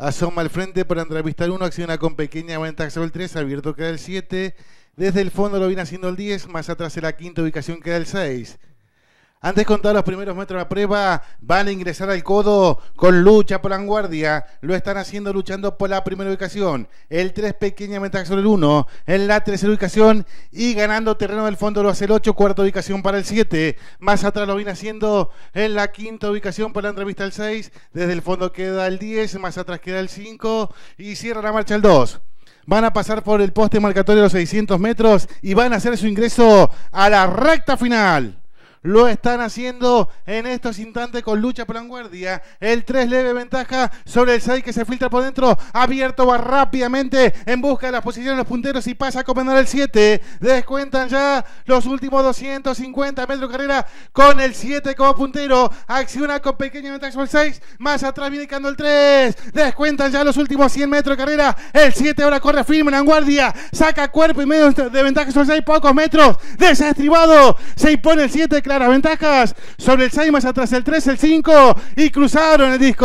asoma al frente para entrevistar uno, acciona con pequeña ventaja sobre el 3, abierto queda el 7, desde el fondo lo viene haciendo el 10, más atrás de la quinta ubicación queda el 6. Antes contar los primeros metros de la prueba, van a ingresar al codo con lucha por la vanguardia. Lo están haciendo luchando por la primera ubicación. El 3 pequeña meta sobre el 1. En la tercera ubicación y ganando terreno del fondo lo hace el 8. Cuarta ubicación para el 7. Más atrás lo viene haciendo en la quinta ubicación por la entrevista al 6. Desde el fondo queda el 10. Más atrás queda el 5. Y cierra la marcha el 2 van a pasar por el poste marcatorio de los 600 metros y van a hacer su ingreso a la recta final lo están haciendo en estos instantes con lucha por la guardia El 3 leve ventaja sobre el 6 que se filtra por dentro. Abierto va rápidamente en busca de la posición de los punteros y pasa a comandar el 7. Descuentan ya los últimos 250 metros carrera con el 7 como puntero. Acciona con pequeña ventaja sobre el 6. Más atrás viene quedando el 3. Descuentan ya los últimos 100 metros de carrera. El 7 ahora corre firme en guardia. Saca cuerpo y medio de ventaja sobre el 6. Pocos metros. Desestribado. Se impone el 7 las ventajas sobre el 6 más atrás el 3, el 5 y cruzaron el disco.